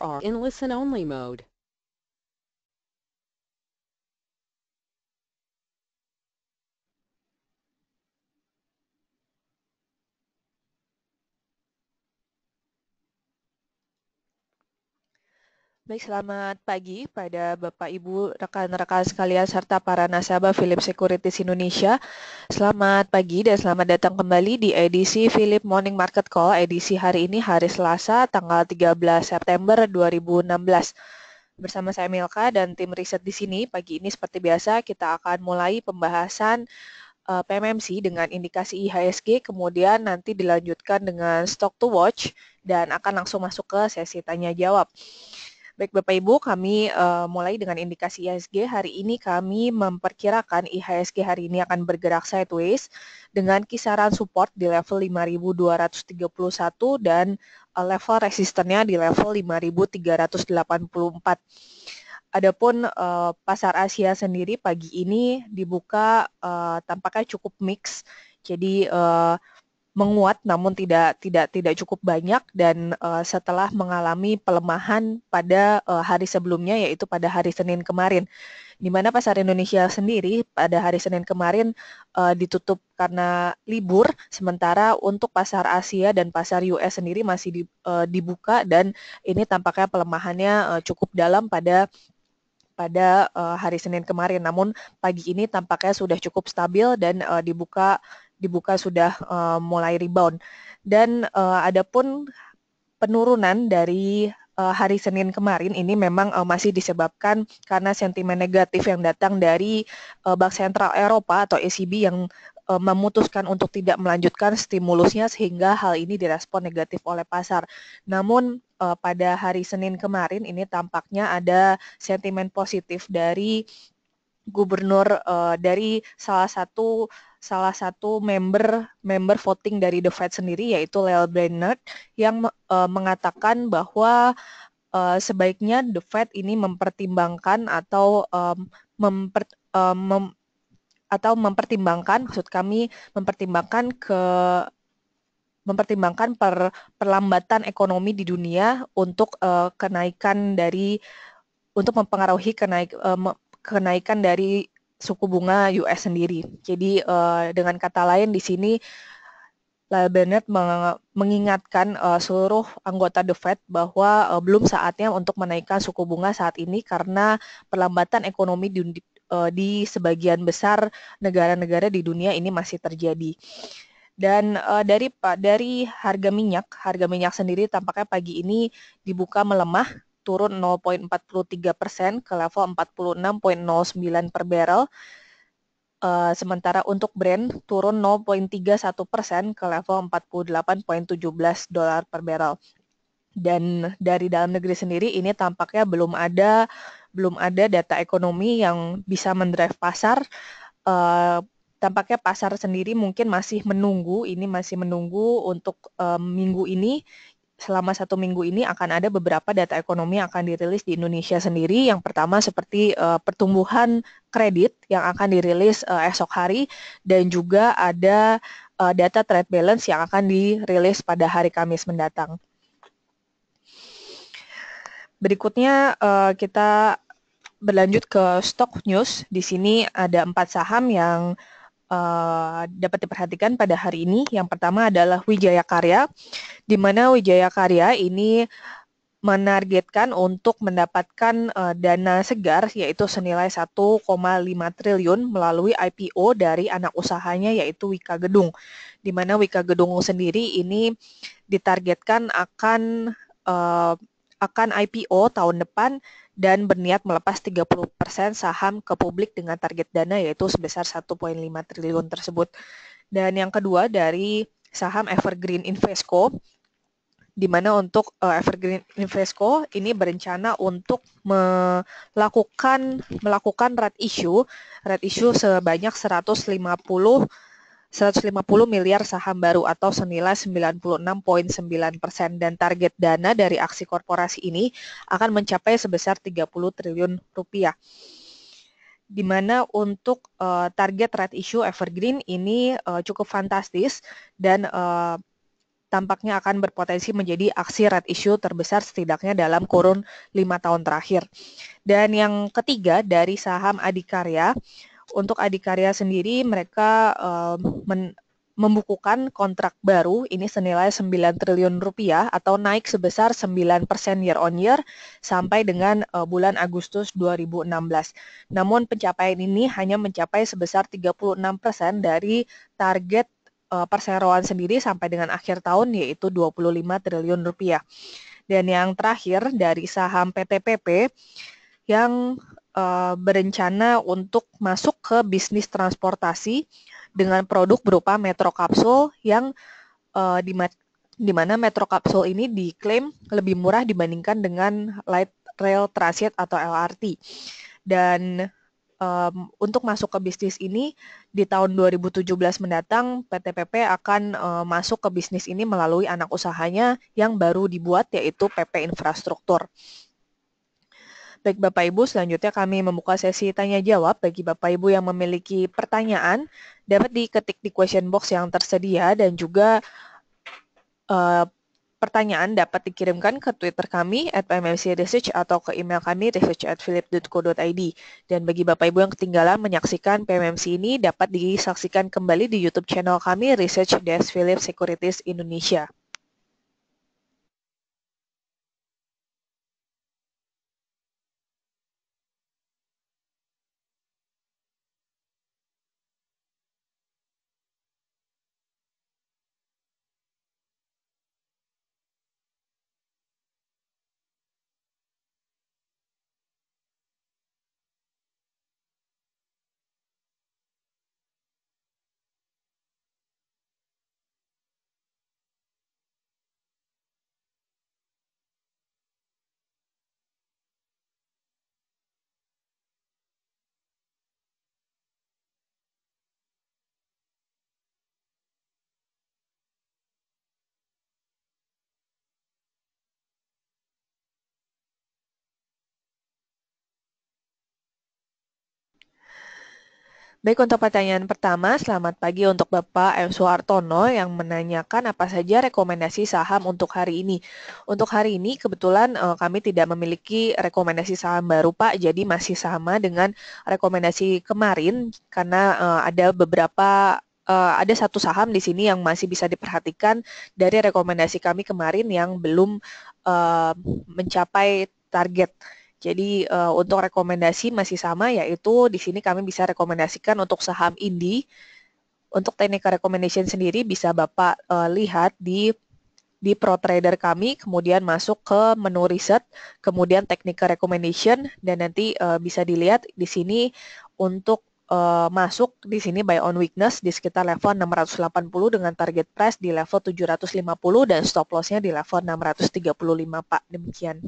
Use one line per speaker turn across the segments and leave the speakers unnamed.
are in listen-only mode.
Baik, selamat pagi pada Bapak Ibu, rekan-rekan sekalian serta para nasabah Philip Securities Indonesia. Selamat pagi dan selamat datang kembali di edisi Philip Morning Market Call. Edisi hari ini hari Selasa tanggal 13 September 2016. Bersama saya Milka dan tim riset di sini, pagi ini seperti biasa kita akan mulai pembahasan eh, PMMC dengan indikasi IHSG, kemudian nanti dilanjutkan dengan stock to watch dan akan langsung masuk ke sesi tanya jawab. Baik Bapak Ibu, kami uh, mulai dengan indikasi IHSG. Hari ini kami memperkirakan IHSG hari ini akan bergerak sideways dengan kisaran support di level 5231 dan uh, level resistennya di level 5384. Adapun uh, pasar Asia sendiri pagi ini dibuka uh, tampaknya cukup mix. Jadi uh, menguat namun tidak tidak tidak cukup banyak dan uh, setelah mengalami pelemahan pada uh, hari sebelumnya yaitu pada hari Senin kemarin di mana pasar Indonesia sendiri pada hari Senin kemarin uh, ditutup karena libur sementara untuk pasar Asia dan pasar US sendiri masih di, uh, dibuka dan ini tampaknya pelemahannya uh, cukup dalam pada pada uh, hari Senin kemarin. Namun pagi ini tampaknya sudah cukup stabil dan uh, dibuka dibuka sudah uh, mulai rebound dan uh, eh, pun penurunan dari uh, hari Senin kemarin ini memang uh, masih disebabkan karena sentimen negatif yang datang dari uh, Bank Sentral Eropa atau ECB yang uh, memutuskan untuk tidak melanjutkan stimulusnya sehingga hal ini direspon negatif oleh pasar. Namun uh, pada hari Senin kemarin ini tampaknya ada sentimen positif dari gubernur uh, dari salah satu salah satu member member voting dari The Fed sendiri yaitu Lel Brainerd yang uh, mengatakan bahwa uh, sebaiknya The Fed ini mempertimbangkan atau um, memper, uh, mem, atau mempertimbangkan maksud kami mempertimbangkan ke mempertimbangkan per, perlambatan ekonomi di dunia untuk uh, kenaikan dari untuk mempengaruhi kenaik uh, kenaikan dari suku bunga US sendiri. Jadi uh, dengan kata lain di sini Bennett mengingatkan uh, seluruh anggota The Fed bahwa uh, belum saatnya untuk menaikkan suku bunga saat ini karena perlambatan ekonomi di, uh, di sebagian besar negara-negara di dunia ini masih terjadi. Dan uh, dari dari harga minyak, harga minyak sendiri tampaknya pagi ini dibuka melemah turun 0,43 persen ke level 46,09 per barrel. Uh, sementara untuk Brent turun 0,31 persen ke level 48,17 dolar per barrel. Dan dari dalam negeri sendiri ini tampaknya belum ada belum ada data ekonomi yang bisa mendrive pasar. Uh, tampaknya pasar sendiri mungkin masih menunggu ini masih menunggu untuk um, minggu ini selama satu minggu ini akan ada beberapa data ekonomi yang akan dirilis di Indonesia sendiri. Yang pertama seperti uh, pertumbuhan kredit yang akan dirilis uh, esok hari dan juga ada uh, data trade balance yang akan dirilis pada hari Kamis mendatang. Berikutnya uh, kita berlanjut ke stok news. Di sini ada empat saham yang Eh, dapat diperhatikan pada hari ini. Yang pertama adalah Wijaya Karya, di mana Wijaya Karya ini menargetkan untuk mendapatkan uh, dana segar yaitu senilai 1,5 triliun melalui IPO dari anak usahanya yaitu Wika Gedung. Di mana Wika Gedung sendiri ini ditargetkan akan uh, akan IPO tahun depan dan berniat melepas 30% saham ke publik dengan target dana yaitu sebesar 1.5 triliun tersebut. Dan yang kedua dari saham Evergreen Invesco di mana untuk uh, Evergreen Invesco ini berencana untuk melakukan melakukan red issue, red issue sebanyak 150 150 miliar saham baru atau senilai 96,9 persen dan target dana dari aksi korporasi ini akan mencapai sebesar 30 triliun rupiah. Di mana untuk uh, target red issue evergreen ini uh, cukup fantastis dan uh, tampaknya akan berpotensi menjadi aksi red issue terbesar setidaknya dalam kurun lima tahun terakhir. Dan yang ketiga dari saham Adikarya, untuk Adikarya sendiri mereka uh, men membukukan kontrak baru ini senilai 9 triliun rupiah atau naik sebesar 9% year on year sampai dengan uh, bulan Agustus 2016. Namun pencapaian ini hanya mencapai sebesar 36% dari target uh, perseroan sendiri sampai dengan akhir tahun yaitu 25 triliun rupiah. Dan yang terakhir dari saham PTPP yang Eh, berencana untuk masuk ke bisnis transportasi dengan produk berupa metro kapsul yang uh, di, di mana metro kapsul ini diklaim lebih murah dibandingkan dengan light rail transit atau LRT. Dan um, untuk masuk ke bisnis ini di tahun 2017 mendatang PT PP akan uh, masuk ke bisnis ini melalui anak usahanya yang baru dibuat yaitu PP Infrastruktur. Baik Bapak Ibu, selanjutnya kami membuka sesi tanya jawab bagi Bapak Ibu yang memiliki pertanyaan dapat diketik di question box yang tersedia dan juga uh, pertanyaan dapat dikirimkan ke Twitter kami at Research atau ke email kami research@philips.co.id Dan bagi Bapak Ibu yang ketinggalan menyaksikan PMMC ini dapat disaksikan kembali di YouTube channel kami Research Desk Philip Securities Indonesia. Baik, untuk pertanyaan pertama, selamat pagi untuk Bapak M. Suartono yang menanyakan apa saja rekomendasi saham untuk hari ini. Untuk hari ini, kebetulan eh, kami tidak memiliki rekomendasi saham baru, Pak, jadi masih sama dengan rekomendasi kemarin karena eh, ada beberapa eh, ada satu saham di sini yang masih bisa diperhatikan dari rekomendasi kami kemarin yang belum uh, mencapai target. Jadi uh, untuk rekomendasi masih sama yaitu di sini kami bisa rekomendasikan untuk saham indi. Untuk teknik recommendation sendiri bisa Bapak uh, lihat di di Pro Trader kami, kemudian masuk ke menu riset, kemudian technical recommendation dan nanti uh, bisa dilihat di sini untuk uh, masuk di sini buy on weakness di sekitar level 680 dengan target price di level 750 dan stop lossnya di level 635 Pak. Demikian.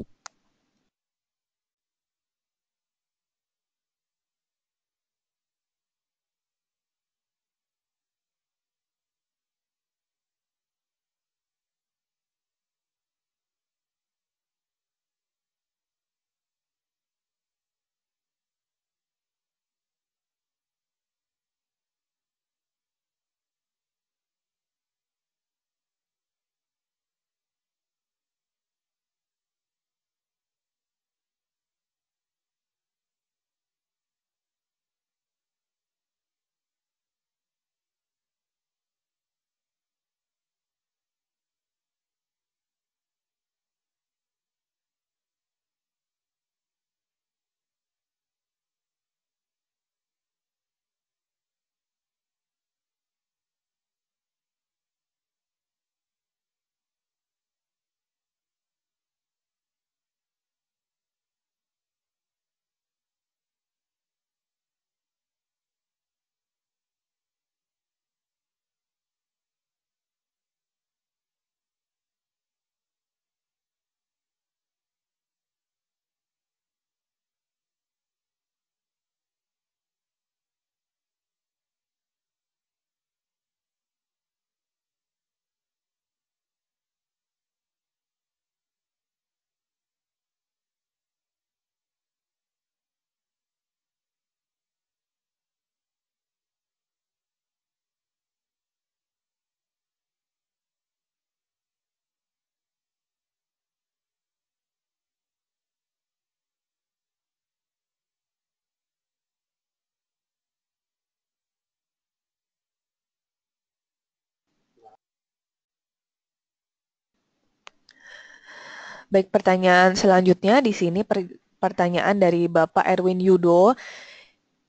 Baik, pertanyaan selanjutnya di sini per pertanyaan dari Bapak Erwin Yudo.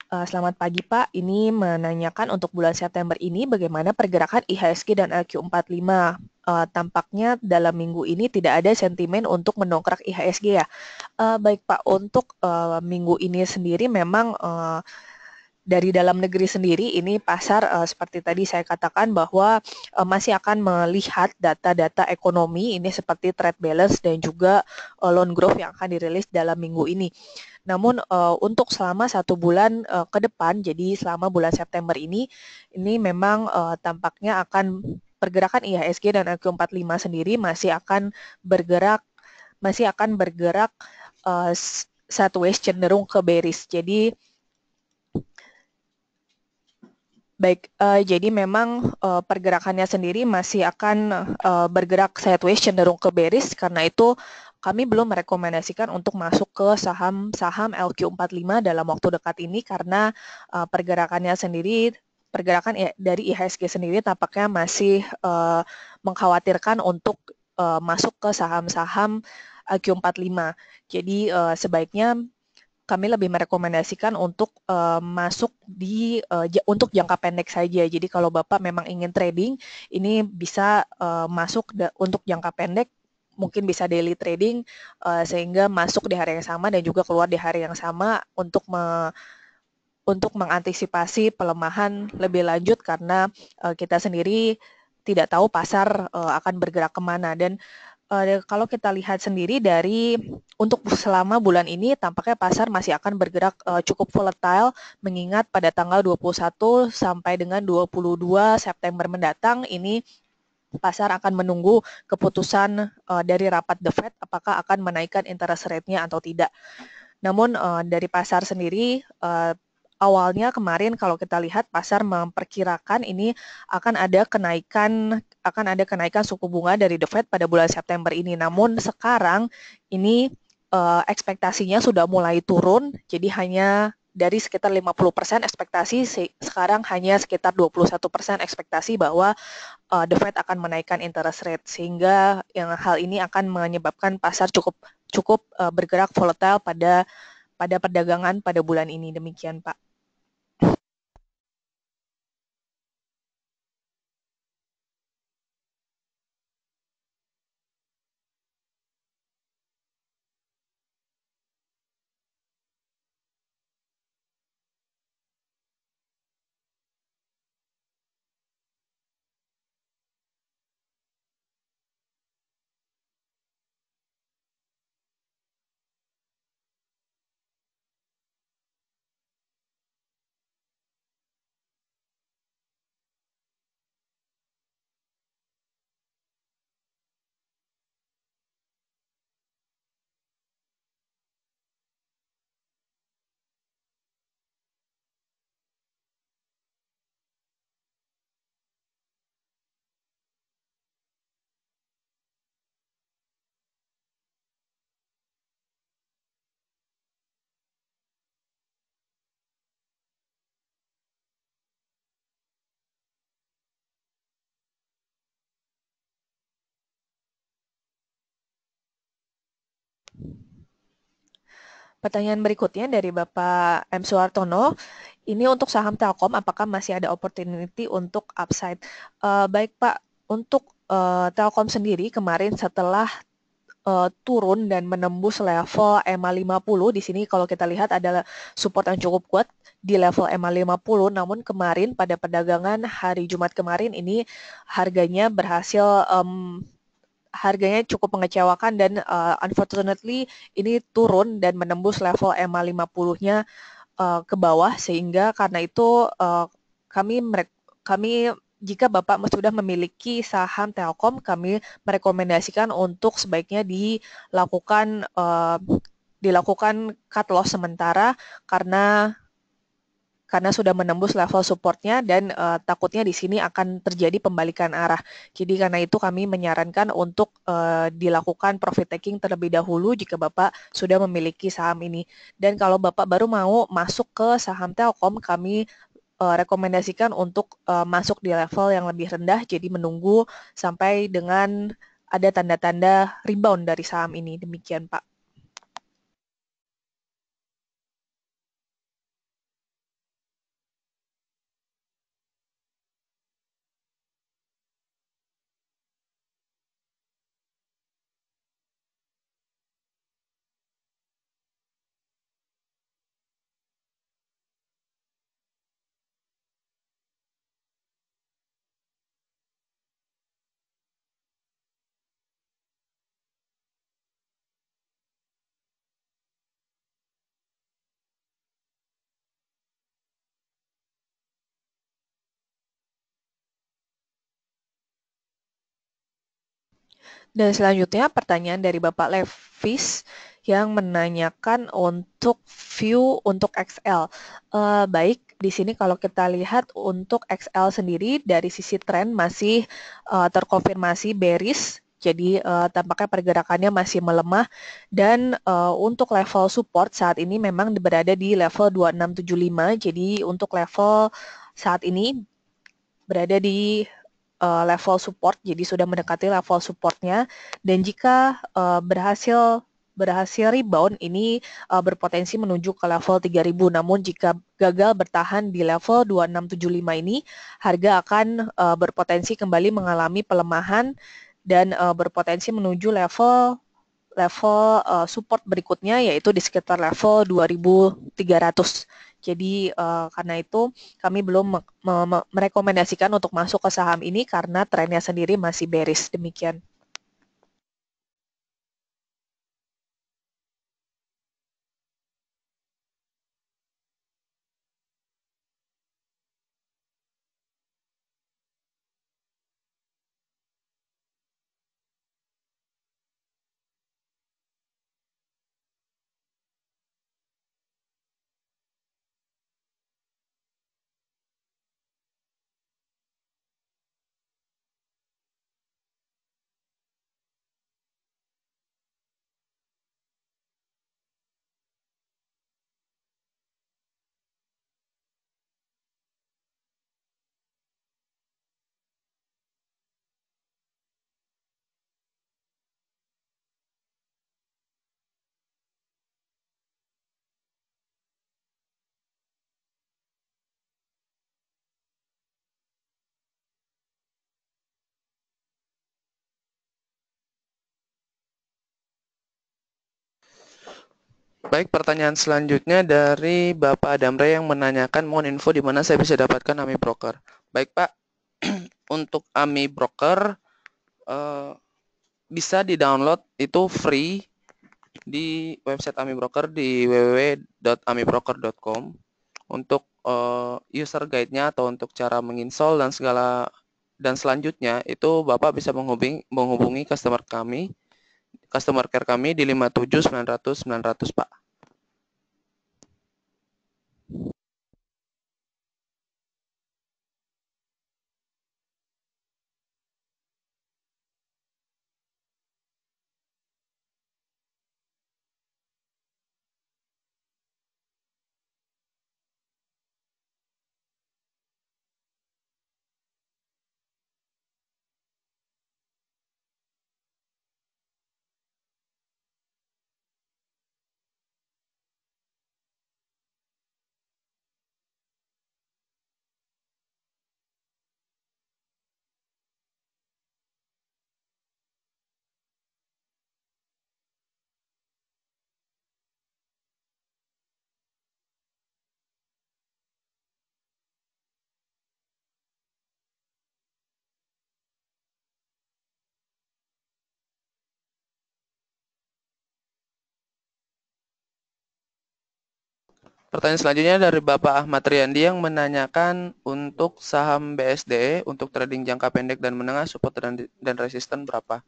Uh, selamat pagi Pak, ini menanyakan untuk bulan September ini bagaimana pergerakan IHSG dan LQ45. Uh, eh, tampaknya dalam minggu ini tidak ada sentimen untuk mendongkrak IHSG ya. Uh, baik Pak, untuk uh, minggu ini sendiri memang uh, dari dalam negeri sendiri ini pasar uh, seperti tadi saya katakan bahwa uh, masih akan melihat data-data ekonomi ini seperti trade balance dan juga uh, loan growth yang akan dirilis dalam minggu ini. Namun uh, untuk selama satu bulan uh, ke depan, jadi selama bulan September ini, ini memang uh, tampaknya akan pergerakan IHSG dan EQ45 sendiri masih akan bergerak masih akan bergerak uh, satu cenderung ke bearish. Jadi Baik, uh, jadi memang uh, pergerakannya sendiri masih akan uh, bergerak sideways cenderung ke bearish karena itu kami belum merekomendasikan untuk masuk ke saham-saham LQ45 dalam waktu dekat ini karena uh, pergerakannya sendiri pergerakan dari IHSG sendiri tampaknya masih uh, mengkhawatirkan untuk uh, masuk ke saham-saham lq 45 Jadi uh, sebaiknya kami lebih merekomendasikan untuk uh, masuk di uh, untuk jangka pendek saja. Jadi kalau Bapak memang ingin trading, ini bisa uh, masuk untuk jangka pendek mungkin bisa daily trading uh, sehingga masuk di hari yang sama dan juga keluar di hari yang sama untuk me untuk mengantisipasi pelemahan lebih lanjut karena uh, kita sendiri tidak tahu pasar uh, akan bergerak kemana dan uh, kalau kita lihat sendiri dari untuk selama bulan ini tampaknya pasar masih akan bergerak uh, cukup volatile mengingat pada tanggal 21 sampai dengan 22 September mendatang ini pasar akan menunggu keputusan uh, dari rapat The Fed apakah akan menaikkan interest rate-nya atau tidak. Namun uh, dari pasar sendiri uh, awalnya kemarin kalau kita lihat pasar memperkirakan ini akan ada kenaikan akan ada kenaikan suku bunga dari The Fed pada bulan September ini. Namun sekarang ini uh, ekspektasinya sudah mulai turun, jadi hanya dari sekitar 50% persen ekspektasi sekarang hanya sekitar 21% persen ekspektasi bahwa uh, The Fed akan menaikkan interest rate sehingga yang hal ini akan menyebabkan pasar cukup cukup uh, bergerak volatile pada pada perdagangan pada bulan ini demikian Pak. Pertanyaan berikutnya dari Bapak M. Suartono, ini untuk saham Telkom apakah masih ada opportunity untuk upside? Uh, baik Pak, untuk uh, Telkom sendiri kemarin setelah uh, turun dan menembus level EMA 50. Di sini kalau kita lihat adalah support yang cukup kuat di level EMA 50. Namun kemarin pada perdagangan hari Jumat kemarin ini harganya berhasil um, harganya cukup mengecewakan dan uh, unfortunately ini turun dan menembus level EMA 50-nya uh, ke bawah sehingga karena itu uh, kami kami jika Bapak sudah memiliki saham Telkom, kami merekomendasikan untuk sebaiknya dilakukan uh, dilakukan cut loss sementara karena karena sudah menembus level supportnya dan uh, takutnya di sini akan terjadi pembalikan arah. Jadi karena itu kami menyarankan untuk uh, dilakukan profit taking terlebih dahulu jika Bapak sudah memiliki saham ini. Dan kalau Bapak baru mau masuk ke saham Telkom, kami uh, rekomendasikan untuk uh, masuk di level yang lebih rendah jadi menunggu sampai dengan ada tanda-tanda rebound dari saham ini. Demikian, Pak. Dan selanjutnya pertanyaan dari Bapak Levis yang menanyakan untuk view untuk XL. Uh, eh, baik, di sini kalau kita lihat untuk XL sendiri dari sisi tren masih uh, terkonfirmasi bearish jadi uh, tampaknya pergerakannya masih melemah dan uh, untuk level support saat ini memang berada di level 2675. Jadi untuk level saat ini berada di uh, level support, jadi sudah mendekati level supportnya. Dan jika uh, berhasil berhasil rebound ini uh, berpotensi menuju ke level 3000. Namun jika gagal bertahan di level 2675 ini, harga akan uh, berpotensi kembali mengalami pelemahan dan uh, berpotensi menuju level level uh, support berikutnya yaitu di sekitar level 2300. Jadi uh, karena itu kami belum me me merekomendasikan untuk masuk ke saham ini karena trennya sendiri masih bearish demikian.
Baik, pertanyaan selanjutnya dari Bapak Adamre yang menanyakan mohon info di mana saya bisa dapatkan AMI Broker. Baik, Pak. Untuk AMI Broker uh, bisa di-download itu free di website AMI Broker di www.amibroker.com untuk uh, user guide-nya atau untuk cara menginstall dan segala dan selanjutnya itu Bapak bisa menghubungi menghubungi customer kami customer care kami di 57 900 900 Pak. Pertanyaan selanjutnya dari Bapak Ahmad Riyandi yang menanyakan untuk saham BSD e, untuk trading jangka pendek dan menengah support dan, dan resisten berapa?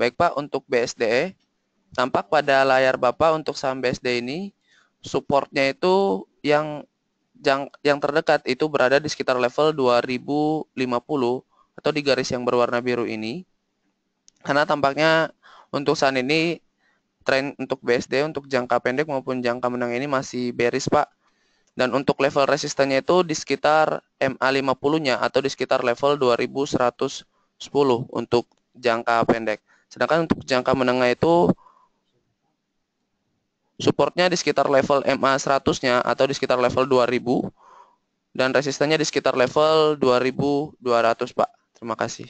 Baik Pak, untuk BSD e, tampak pada layar Bapak untuk saham BSD e ini supportnya itu yang yang, yang terdekat itu berada di sekitar level 2050 atau di garis yang berwarna biru ini. Karena tampaknya untuk saat ini tren untuk BSD untuk jangka pendek maupun jangka menengah ini masih beris Pak. Dan untuk level resistennya itu di sekitar MA50-nya atau di sekitar level 2110 untuk jangka pendek. Sedangkan untuk jangka menengah itu supportnya di sekitar level MA100-nya atau di sekitar level 2000 dan resistennya di sekitar level 2200 Pak. Terima kasih.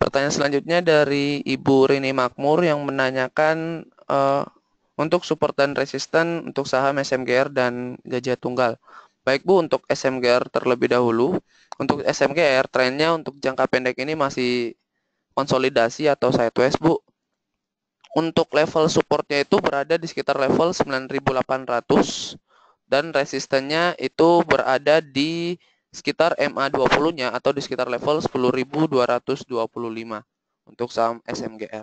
Pertanyaan selanjutnya dari Ibu Rini Makmur yang menanyakan uh, untuk support dan resisten untuk saham SMGR dan gajah tunggal. Baik Bu, untuk SMGR terlebih dahulu. Untuk SMGR, trennya untuk jangka pendek ini masih konsolidasi atau sideways Bu. Untuk level supportnya itu berada di sekitar level 9800 dan resistennya itu berada di sekitar MA 20-nya atau di sekitar level 10.225 untuk saham SMGR.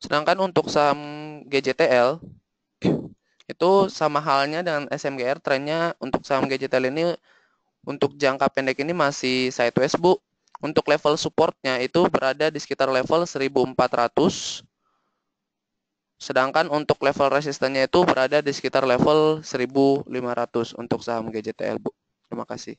Sedangkan untuk saham GJTL itu sama halnya dengan SMGR trennya untuk saham GJTL ini untuk jangka pendek ini masih sideways, Bu. Untuk level supportnya itu berada di sekitar level 1400. Sedangkan untuk level resistennya itu berada di sekitar level 1500 untuk saham GJTL, Bu. Terima kasih.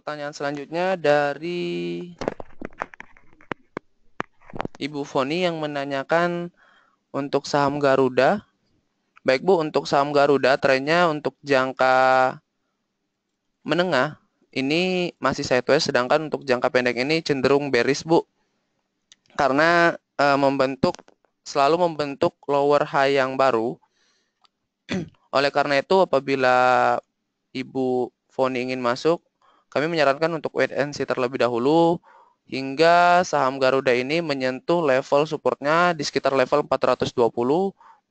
pertanyaan selanjutnya dari Ibu Foni yang menanyakan untuk saham Garuda. Baik Bu, untuk saham Garuda trennya untuk jangka menengah ini masih sideways sedangkan untuk jangka pendek ini cenderung bearish Bu. Karena e, membentuk selalu membentuk lower high yang baru. Oleh karena itu apabila Ibu Foni ingin masuk kami menyarankan untuk wait and see terlebih dahulu hingga saham Garuda ini menyentuh level supportnya di sekitar level 420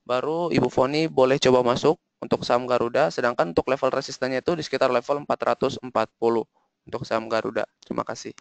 baru Ibu Foni boleh coba masuk untuk saham Garuda sedangkan untuk level resistennya itu di sekitar level 440 untuk saham Garuda. Terima kasih.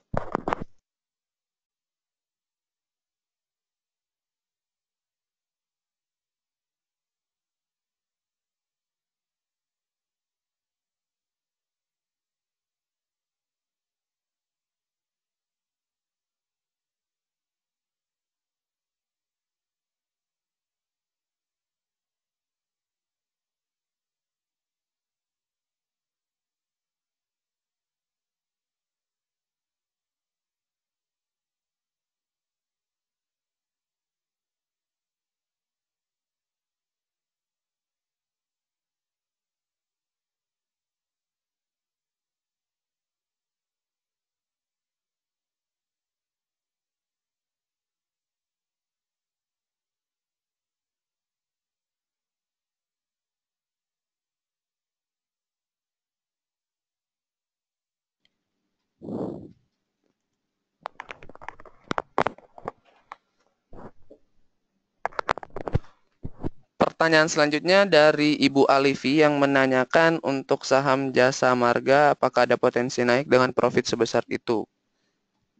pertanyaan selanjutnya dari Ibu Alifi yang menanyakan untuk saham jasa marga apakah ada potensi naik dengan profit sebesar itu.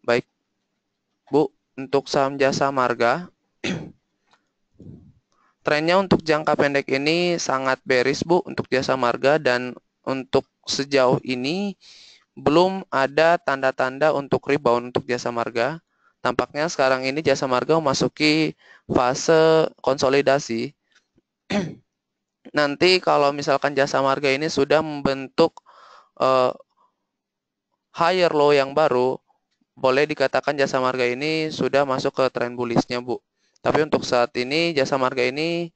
Baik, Bu, untuk saham jasa marga, trennya untuk jangka pendek ini sangat bearish, Bu, untuk jasa marga dan untuk sejauh ini belum ada tanda-tanda untuk rebound untuk jasa marga. Tampaknya sekarang ini jasa marga memasuki fase konsolidasi nanti kalau misalkan jasa marga ini sudah membentuk uh, higher low yang baru, boleh dikatakan jasa marga ini sudah masuk ke tren bullishnya Bu. Tapi untuk saat ini jasa marga ini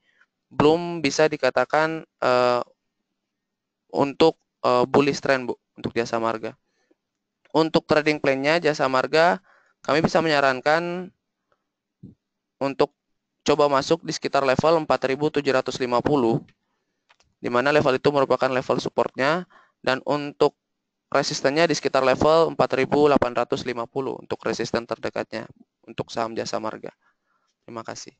belum bisa dikatakan uh, untuk uh, bullish trend, Bu, untuk jasa marga. Untuk trading plan-nya jasa marga kami bisa menyarankan untuk coba masuk di sekitar level 4750 di mana level itu merupakan level supportnya dan untuk resistennya di sekitar level 4850 untuk resisten terdekatnya untuk saham jasa marga. Terima kasih.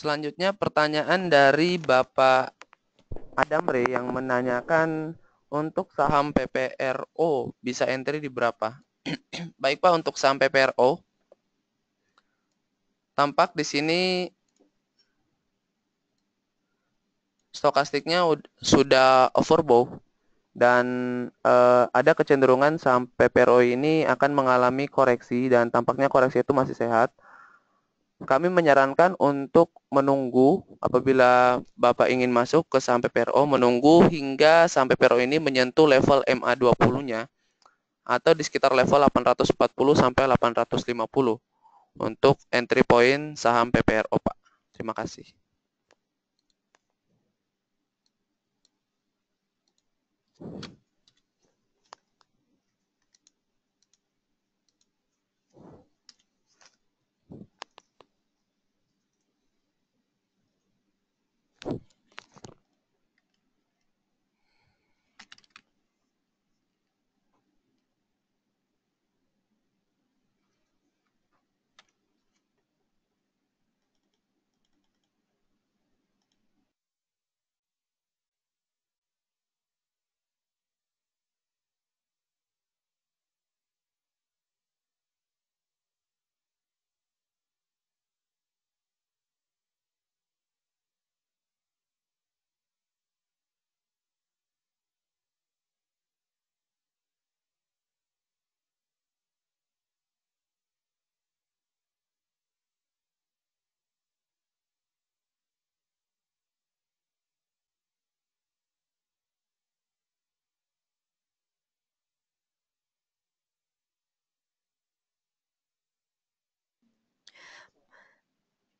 Selanjutnya pertanyaan dari Bapak Re yang menanyakan untuk saham PPRO bisa entry di berapa? Baik Pak, untuk saham PPRO tampak di sini stokastiknya sudah overbought dan eh, ada kecenderungan saham PPRO ini akan mengalami koreksi dan tampaknya koreksi itu masih sehat kami menyarankan untuk menunggu apabila Bapak ingin masuk ke sampai PRO, menunggu hingga sampai PRO ini menyentuh level MA20-nya atau di sekitar level 840 sampai 850 untuk entry point saham PPRO, Pak. Terima kasih. Thank you.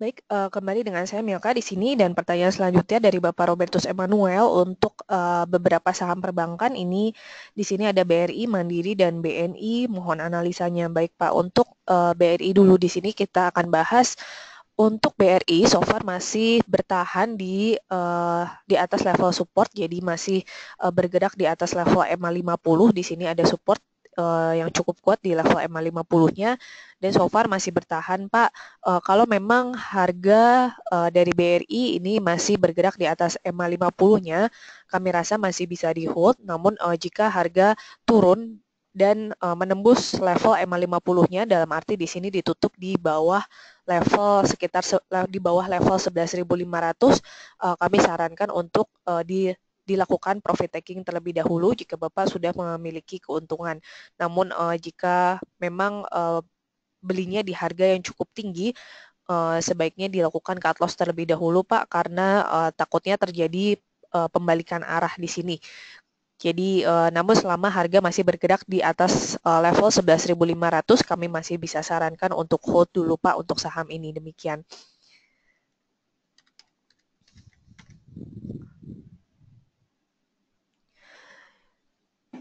Baik, uh, kembali dengan saya Milka di sini dan pertanyaan selanjutnya dari Bapak Robertus Emanuel untuk uh, beberapa saham perbankan ini di sini ada BRI, Mandiri dan BNI. Mohon analisanya baik Pak. Untuk uh, eh, BRI dulu di sini kita akan bahas untuk BRI so far masih bertahan di uh, di atas level support jadi masih uh, bergerak di atas level e MA 50 di sini ada support uh, yang cukup kuat di level MA 50-nya dan so far masih bertahan Pak. Uh, kalau memang harga uh, dari BRI ini masih bergerak di atas MA 50-nya, kami rasa masih bisa di hold. Namun uh, jika harga turun dan uh, menembus level MA 50-nya dalam arti di sini ditutup di bawah level sekitar di bawah level 11.500 uh, kami sarankan untuk uh, di dilakukan profit taking terlebih dahulu jika Bapak sudah memiliki keuntungan. Namun uh, jika memang uh, belinya di harga yang cukup tinggi, uh, sebaiknya dilakukan cut loss terlebih dahulu Pak karena uh, takutnya terjadi uh, pembalikan arah di sini. Jadi uh, namun selama harga masih bergerak di atas uh, level 11.500 kami masih bisa sarankan untuk hold dulu Pak untuk saham ini demikian.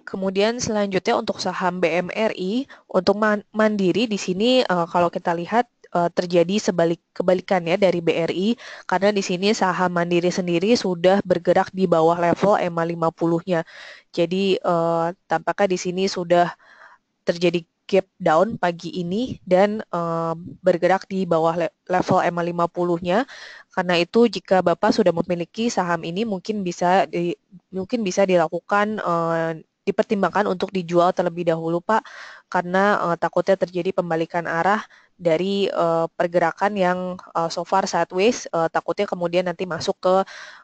Kemudian selanjutnya untuk saham BMRI, untuk Mandiri di sini uh, kalau kita lihat uh, terjadi sebalik kebalikan ya dari BRI karena di sini saham Mandiri sendiri sudah bergerak di bawah level EMA 50-nya. Jadi uh, tampaknya di sini sudah terjadi gap down pagi ini dan uh, bergerak di bawah le level EMA 50-nya. Karena itu jika Bapak sudah memiliki saham ini mungkin bisa di, mungkin bisa dilakukan uh, dipertimbangkan untuk dijual terlebih dahulu, Pak, karena uh, takutnya terjadi pembalikan arah dari uh, pergerakan yang uh, so far sideways, uh, takutnya kemudian nanti masuk ke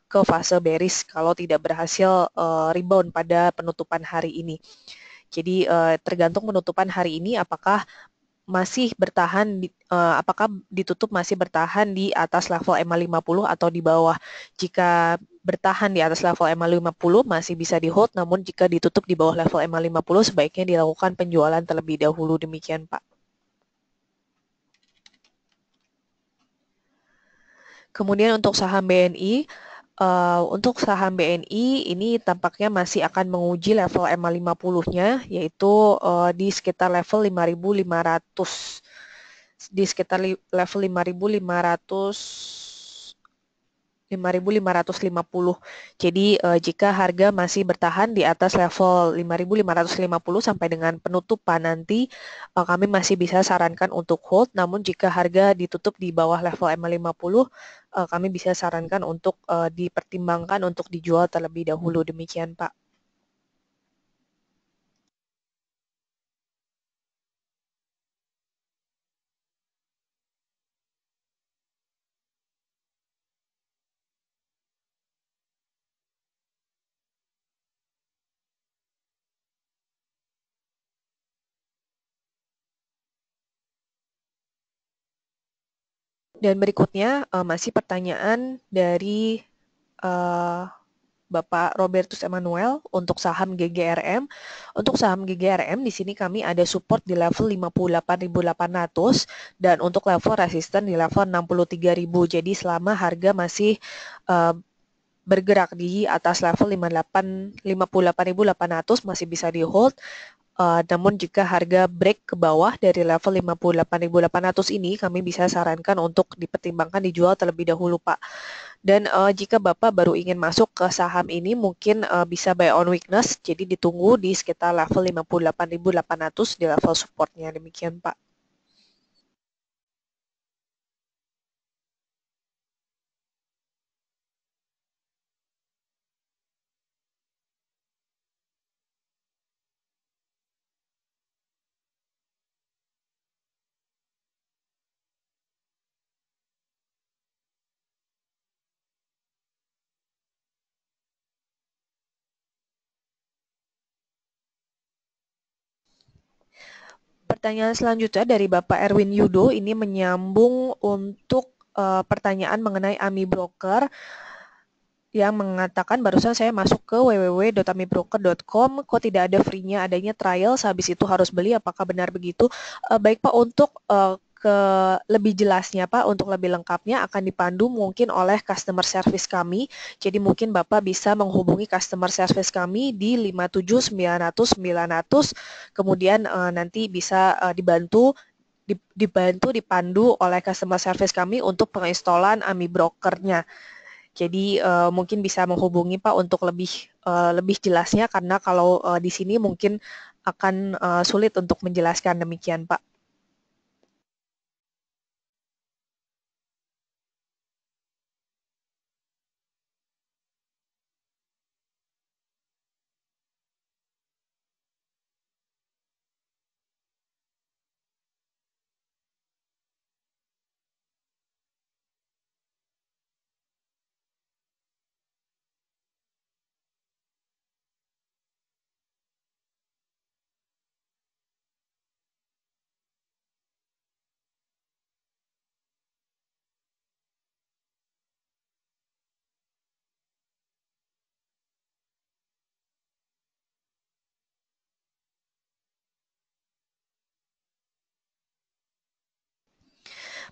ke fase bearish kalau tidak berhasil uh, rebound pada penutupan hari ini. Jadi uh, tergantung penutupan hari ini apakah masih bertahan di, uh, apakah ditutup masih bertahan di atas level MA 50 atau di bawah. Jika bertahan di atas level ma 50 masih bisa di hold, namun jika ditutup di bawah level ma 50 sebaiknya dilakukan penjualan terlebih dahulu demikian Pak. Kemudian untuk saham BNI, uh, eh, untuk saham BNI ini tampaknya masih akan menguji level ma 50-nya, yaitu uh, di sekitar level 5.500. Di sekitar level 5.500 5.550. Jadi uh, jika harga masih bertahan di atas level 5.550 sampai dengan penutupan nanti eh, kami masih bisa sarankan untuk hold. Namun jika harga ditutup di bawah level M50 eh, kami bisa sarankan untuk uh, dipertimbangkan untuk dijual terlebih dahulu. Demikian Pak. Dan berikutnya uh, masih pertanyaan dari uh, Bapak Robertus Emanuel untuk saham GGRM. Untuk saham GGRM di sini kami ada support di level 58.800 dan untuk level resisten di level 63.000. Jadi selama harga masih uh, bergerak di atas level 58.800 masih bisa di hold Uh, namun jika harga break ke bawah dari level 58.800 ini kami bisa sarankan untuk dipertimbangkan dijual terlebih dahulu Pak. Dan uh, jika Bapak baru ingin masuk ke saham ini mungkin uh, bisa buy on weakness jadi ditunggu di sekitar level 58.800 di level supportnya demikian Pak. Pertanyaan selanjutnya dari Bapak Erwin Yudo ini menyambung untuk uh, pertanyaan mengenai AMI Broker yang mengatakan barusan saya masuk ke www.amibroker.com kok tidak ada free-nya adanya trial sehabis itu harus beli apakah benar begitu uh, baik Pak untuk uh, ke lebih jelasnya Pak, untuk lebih lengkapnya akan dipandu mungkin oleh customer service kami. Jadi mungkin Bapak bisa menghubungi customer service kami di 57900 kemudian e, nanti bisa e, dibantu dibantu dipandu oleh customer service kami untuk penginstalan AMI brokernya. Jadi e, mungkin bisa menghubungi Pak untuk lebih e, lebih jelasnya karena kalau e, di sini mungkin akan uh, sulit untuk menjelaskan demikian Pak.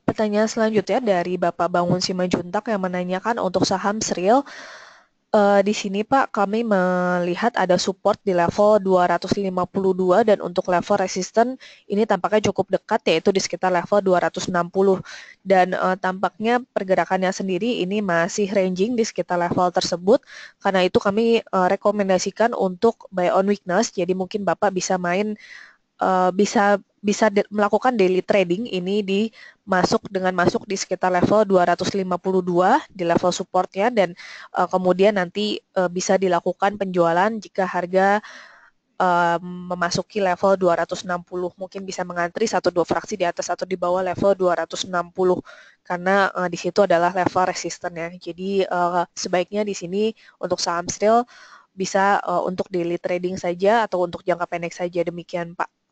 Pertanyaan selanjutnya dari Bapak Bangun Simajuntak yang menanyakan untuk saham Sril. Uh, di sini Pak, kami melihat ada support di level 252 dan untuk level resisten ini tampaknya cukup dekat yaitu di sekitar level 260 dan uh, tampaknya pergerakannya sendiri ini masih ranging di sekitar level tersebut. Karena itu kami uh, rekomendasikan untuk buy on weakness. Jadi mungkin Bapak bisa main Eh, bisa bisa de melakukan daily trading ini di masuk dengan masuk di sekitar level 252 di level supportnya dan uh, kemudian nanti uh, bisa dilakukan penjualan jika harga memasuki level 260 mungkin bisa mengantri satu dua fraksi di atas atau di bawah level 260 karena uh, di situ adalah level resisten ya jadi uh, sebaiknya di sini untuk saham still bisa uh, untuk daily trading saja atau untuk jangka pendek saja demikian Pak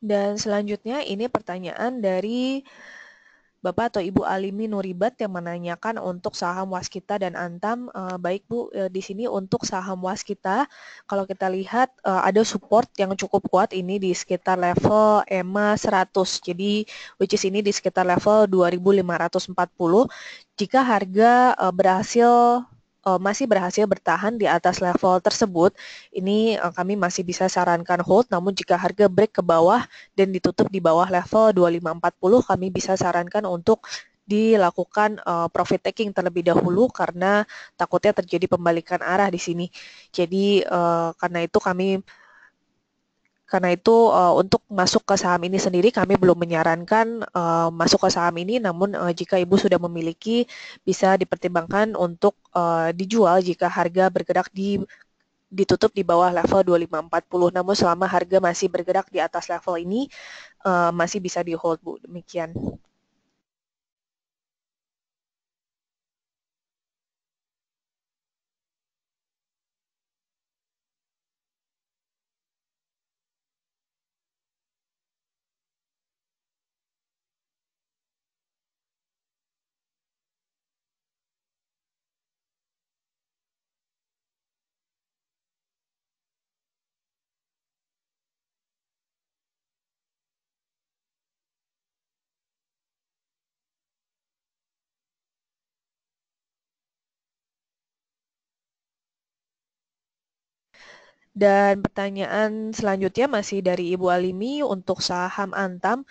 Dan selanjutnya ini pertanyaan dari Bapak atau Ibu Alimi Nuribat yang menanyakan untuk saham waskita dan antam. Eh, baik Bu, eh, di sini untuk saham waskita, kalau kita lihat eh, ada support yang cukup kuat ini di sekitar level EMA 100. Jadi which is ini di sekitar level 2540. Jika harga berhasil Eh, masih berhasil bertahan di atas level tersebut, ini eh, kami masih bisa sarankan hold. Namun jika harga break ke bawah dan ditutup di bawah level 2540, kami bisa sarankan untuk dilakukan uh, profit taking terlebih dahulu karena takutnya terjadi pembalikan arah di sini. Jadi uh, karena itu kami karena itu uh, untuk masuk ke saham ini sendiri kami belum menyarankan uh, masuk ke saham ini namun uh, jika Ibu sudah memiliki bisa dipertimbangkan untuk uh, dijual jika harga bergerak di ditutup di bawah level 2540 namun selama harga masih bergerak di atas level ini uh, masih bisa di hold Bu. Demikian. Dan pertanyaan selanjutnya masih dari Ibu Alimi untuk saham Antam.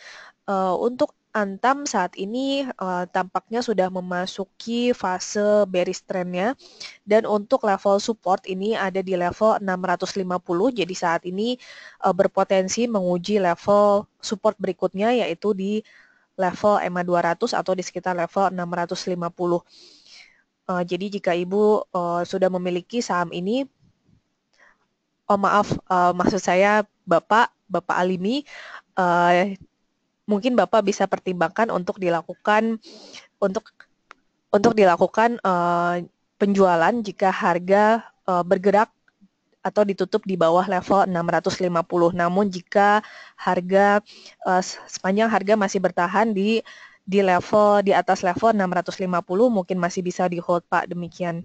Uh, untuk Antam saat ini uh, tampaknya sudah memasuki fase bearish trendnya dan untuk level support ini ada di level 650 jadi saat ini uh, berpotensi menguji level support berikutnya yaitu di level EMA 200 atau di sekitar level 650. Uh, jadi jika Ibu uh, sudah memiliki saham ini oh maaf, uh, maksud saya Bapak, Bapak Alimi, uh, eh, mungkin Bapak bisa pertimbangkan untuk dilakukan untuk untuk dilakukan uh, penjualan jika harga uh, bergerak atau ditutup di bawah level 650. Namun jika harga uh, sepanjang harga masih bertahan di di level di atas level 650 mungkin masih bisa di hold Pak demikian.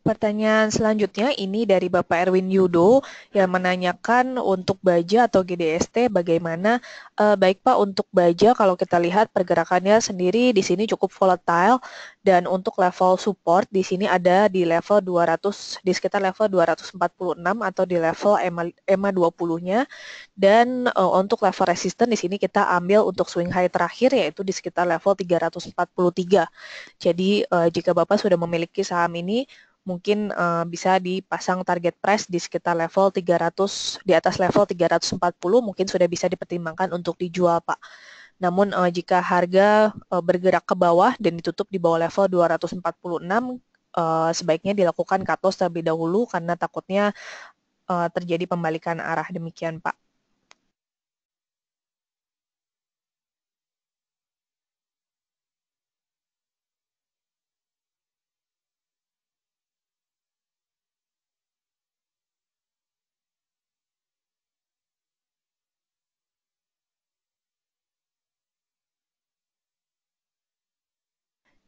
Pertanyaan selanjutnya ini dari Bapak Erwin Yudo yang menanyakan untuk baja atau GDST bagaimana eh, baik Pak untuk baja kalau kita lihat pergerakannya sendiri di sini cukup volatile dan untuk level support di sini ada di level 200 di sekitar level 246 atau di level EMA, EMA 20-nya dan eh, untuk level resistance di sini kita ambil untuk swing high terakhir yaitu di sekitar level 343. Jadi eh, jika Bapak sudah memiliki saham ini mungkin uh, bisa dipasang target price di sekitar level 300 di atas level 340 mungkin sudah bisa dipertimbangkan untuk dijual Pak. Namun uh, jika harga uh, bergerak ke bawah dan ditutup di bawah level 246 uh, sebaiknya dilakukan cut loss terlebih dahulu karena takutnya uh, terjadi pembalikan arah demikian Pak.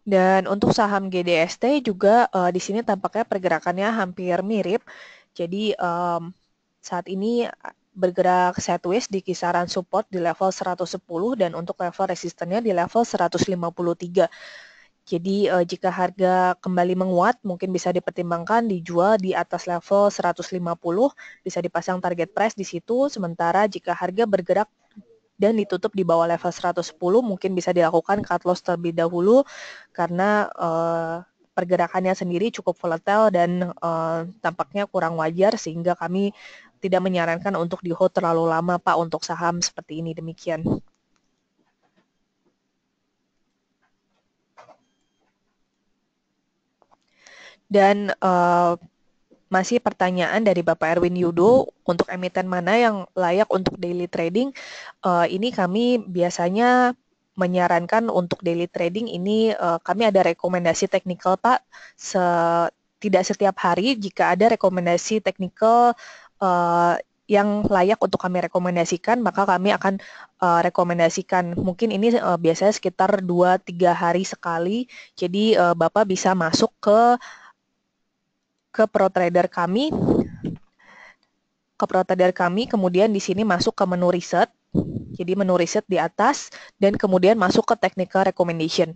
Dan untuk saham GDST juga uh, di sini tampaknya pergerakannya hampir mirip. Jadi um, saat ini bergerak sideways di kisaran support di level 110 dan untuk level resistennya di level 153. Jadi uh, jika harga kembali menguat mungkin bisa dipertimbangkan dijual di atas level 150, bisa dipasang target price di situ. Sementara jika harga bergerak dan ditutup di bawah level 110 mungkin bisa dilakukan cut loss terlebih dahulu karena uh, pergerakannya sendiri cukup volatile dan uh, tampaknya kurang wajar sehingga kami tidak menyarankan untuk di hold terlalu lama Pak untuk saham seperti ini demikian. Dan uh, masih pertanyaan dari Bapak Erwin Yudo, untuk emiten mana yang layak untuk daily trading? Uh, ini kami biasanya menyarankan untuk daily trading ini uh, kami ada rekomendasi teknikal Pak. Se tidak setiap hari jika ada rekomendasi teknikal uh, yang layak untuk kami rekomendasikan, maka kami akan uh, rekomendasikan. Mungkin ini uh, biasanya sekitar 2-3 hari sekali, jadi uh, Bapak bisa masuk ke ke pro trader kami, ke pro trader kami, kemudian di sini masuk ke menu riset. Jadi menu riset di atas dan kemudian masuk ke technical recommendation.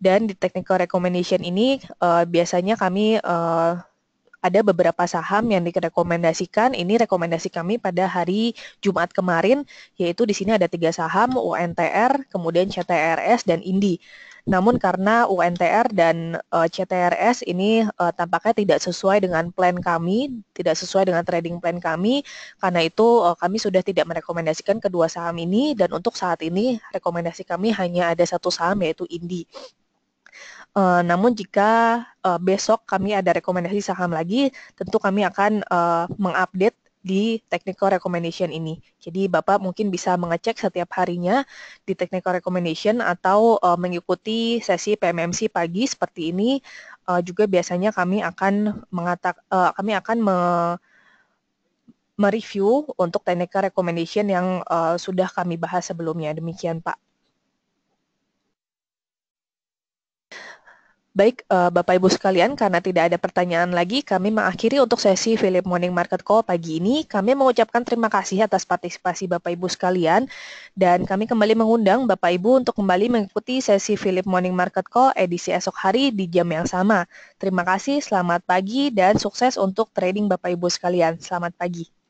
Dan di technical recommendation ini uh, biasanya kami uh, ada beberapa saham yang direkomendasikan. Ini rekomendasi kami pada hari Jumat kemarin, yaitu di sini ada tiga saham, UNTR, kemudian CTRS, dan INDI. Namun karena UNTR dan uh, eh, CTRS ini uh, tampaknya tidak sesuai dengan plan kami, tidak sesuai dengan trading plan kami, karena itu uh, kami sudah tidak merekomendasikan kedua saham ini dan untuk saat ini rekomendasi kami hanya ada satu saham yaitu Indi. Uh, namun jika uh, besok kami ada rekomendasi saham lagi, tentu kami akan uh, mengupdate di technical recommendation ini. Jadi Bapak mungkin bisa mengecek setiap harinya di technical recommendation atau uh, mengikuti sesi PMMC pagi seperti ini uh, juga biasanya kami akan mengatak uh, kami akan me mereview untuk technical recommendation yang uh, sudah kami bahas sebelumnya. Demikian Pak. Baik, uh, Bapak Ibu sekalian, karena tidak ada pertanyaan lagi, kami mengakhiri untuk sesi Philip Morning Market Call pagi ini. Kami mengucapkan terima kasih atas partisipasi Bapak Ibu sekalian, dan kami kembali mengundang Bapak Ibu untuk kembali mengikuti sesi Philip Morning Market Call edisi esok hari di jam yang sama. Terima kasih, selamat pagi, dan sukses untuk trading Bapak Ibu sekalian. Selamat pagi.